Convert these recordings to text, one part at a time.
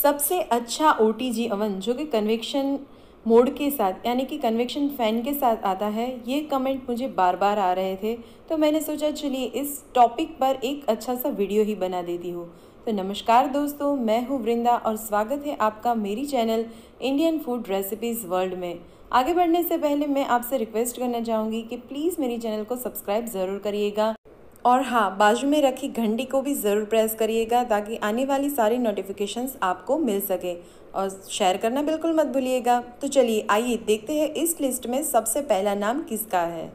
सबसे अच्छा O T oven जो कि कन्वेक्शन मोड के साथ यानी कि कन्वेक्शन फ़ैन के साथ आता है ये कमेंट मुझे बार बार आ रहे थे तो मैंने सोचा चलिए इस टॉपिक पर एक अच्छा सा वीडियो ही बना देती हूँ तो नमस्कार दोस्तों मैं हूँ वृंदा और स्वागत है आपका मेरी channel Indian food recipes world में आगे बढ़ने से पहले मैं आपसे रिक्वेस्ट करना चाहूँगी कि प्लीज़ मेरी चैनल को सब्सक्राइब ज़रूर करिएगा और हाँ बाजू में रखी घंटी को भी ज़रूर प्रेस करिएगा ताकि आने वाली सारी नोटिफिकेशंस आपको मिल सके और शेयर करना बिल्कुल मत भूलिएगा तो चलिए आइए देखते हैं इस लिस्ट में सबसे पहला नाम किसका है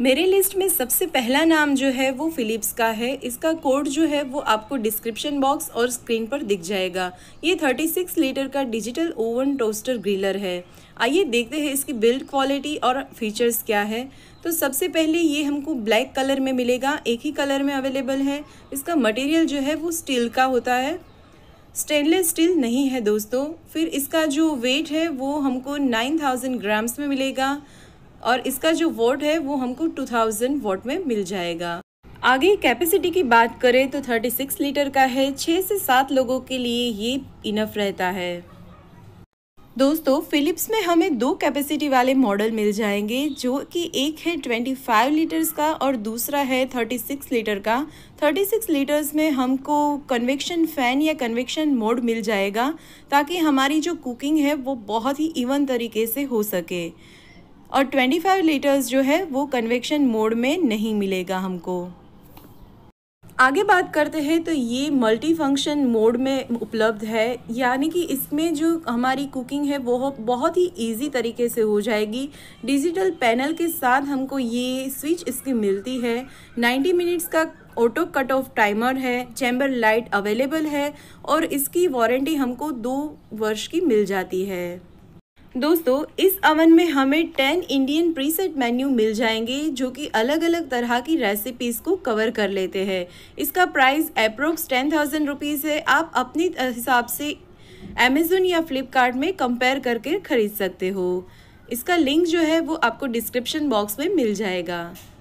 मेरे लिस्ट में सबसे पहला नाम जो है वो फ़िलिप्स का है इसका कोड जो है वो आपको डिस्क्रिप्शन बॉक्स और स्क्रीन पर दिख जाएगा ये 36 लीटर का डिजिटल ओवन टोस्टर ग्रिलर है आइए देखते हैं इसकी बिल्ड क्वालिटी और फीचर्स क्या है तो सबसे पहले ये हमको ब्लैक कलर में मिलेगा एक ही कलर में अवेलेबल है इसका मटेरियल जो है वो स्टील का होता है स्टेनलेस स्टील नहीं है दोस्तों फिर इसका जो वेट है वो हमको नाइन ग्राम्स में मिलेगा और इसका जो वोट है वो हमको 2000 वोट में मिल जाएगा आगे कैपेसिटी की बात करें तो 36 लीटर का है छः से सात लोगों के लिए ये इनफ रहता है दोस्तों फिलिप्स में हमें दो कैपेसिटी वाले मॉडल मिल जाएंगे जो कि एक है 25 लीटर्स का और दूसरा है 36 लीटर का 36 लीटर्स में हमको कन्वेक्शन फ़ैन या कन्वेक्शन मोड मिल जाएगा ताकि हमारी जो कुकिंग है वो बहुत ही इवन तरीके से हो सके और 25 लीटर्स जो है वो कन्वेक्शन मोड में नहीं मिलेगा हमको आगे बात करते हैं तो ये मल्टी फंक्शन मोड में उपलब्ध है यानी कि इसमें जो हमारी कुकिंग है वो बहुत ही इजी तरीके से हो जाएगी डिजिटल पैनल के साथ हमको ये स्विच इसकी मिलती है 90 मिनट्स का ऑटो कट ऑफ टाइमर है चैम्बर लाइट अवेलेबल है और इसकी वारंटी हमको दो वर्ष की मिल जाती है दोस्तों इस अवन में हमें 10 इंडियन प्रीसेट मेन्यू मिल जाएंगे जो कि अलग अलग तरह की रेसिपीज़ को कवर कर लेते हैं इसका price approx ten thousand rupees है आप अपने हिसाब से अमेज़ोन या फ्लिपकार्ट में कंपेयर करके ख़रीद सकते हो इसका लिंक जो है वो आपको डिस्क्रिप्शन बॉक्स में मिल जाएगा